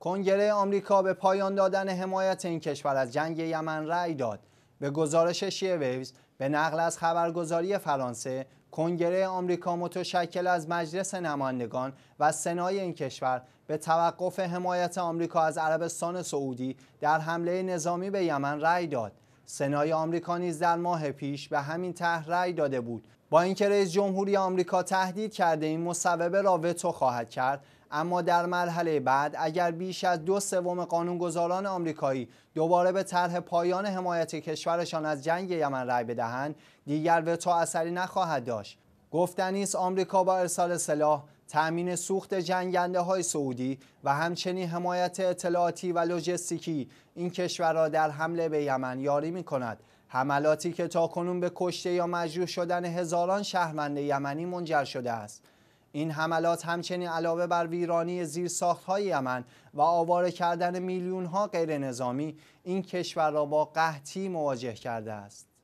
کنگره آمریکا به پایان دادن حمایت این کشور از جنگ یمن رأی داد. به گزارش ویوز به نقل از خبرگزاری فرانسه، کنگره آمریکا متشکل از مجلس نمایندگان و سنای این کشور به توقف حمایت آمریکا از عربستان سعودی در حمله نظامی به یمن رأی داد. سنای آمریکا نیز در ماه پیش به همین طرح رأی داده بود با اینکه رئیس جمهوری آمریکا تهدید کرده این مصوبه را وتو خواهد کرد اما در مرحله بعد اگر بیش از دو سوم قانونگذاران آمریکایی دوباره به طرح پایان حمایت کشورشان از جنگ یمن رأی بدهند دیگر وتو اثری نخواهد داشت گفتنی است آمریکا با ارسال سلاح تأمین سوخت جنگنده های سعودی و همچنین حمایت اطلاعاتی و لوجستیکی این کشور را در حمله به یمن یاری می کند. حملاتی که تاکنون به کشته یا مجروح شدن هزاران شهروند یمنی منجر شده است. این حملات همچنین علاوه بر ویرانی زیر های یمن و آواره کردن میلیون ها غیر نظامی این کشور را با قحطی مواجه کرده است.